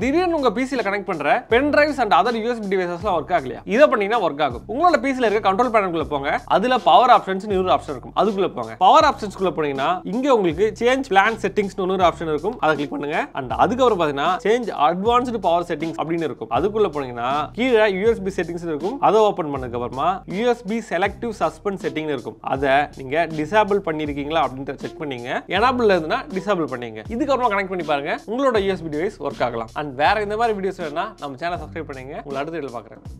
திடீர்னு உங்க பிசில கனெக்ட் பண்ற pen drives and other USB டிவைசஸ்லாம் ஒர்க் ஆகலையா இதை பண்ணீங்கன்னா ஒர்க் ஆகும் உங்களோட பிசில இருக்க கண்ட்ரோல் பேனலுக்குள்ள போங்க அதுல பவர் ஆப்ஷன்ஸ் இன்னொரு ஆப்ஷன் இருக்கும் அதுக்குள்ள போங்க பவர் ஆப்ஷன்ஸ்க்குள்ள போனீங்கன்னா இங்க உங்களுக்கு சேஞ்ச் பிளான் செட்டிங்ஸ் இன்னொரு ஆப்ஷன் இருக்கும் அதை கிளிக் பண்ணுங்க அண்ட் அதுக்கப்புறம் பாத்தீங்கன்னா சேஞ்ச் அட்வான்ஸ்டு பவர் செட்டிங்ஸ் அப்படின்னு இருக்கும் அதுக்குள்ள போனீங்கன்னா கீழே யூஎஸ்பி செட்டிங்ஸ் இருக்கும் அதை ஓபன் பண்ணதுக்கு அப்புறமா யூஎஸ்பி செலக்டிவ் சஸ்பெண்ட் செட்டிங் இருக்கும் அதை நீங்க டிசேபிள் பண்ணிருக்கீங்களா அப்படின்றத செக் பண்ணீங்க எனபிள் இருந்துன்னா டிசேபிள் பண்ணீங்க இதுக்கப்புறமா கனெக்ட் பண்ணி பாருங்க உங்களோட யூஎஸ்பி டிவைஸ் ஒர்க் ஆகலாம் அண்ட் வேறு இந்த மாதிரி வீடியோஸ் வேணும்னா நம்ம சேனல் சப்ஸ்கிரைப் பண்ணுங்க உங்களை அடுத்த வீடியோ பார்க்குறேன்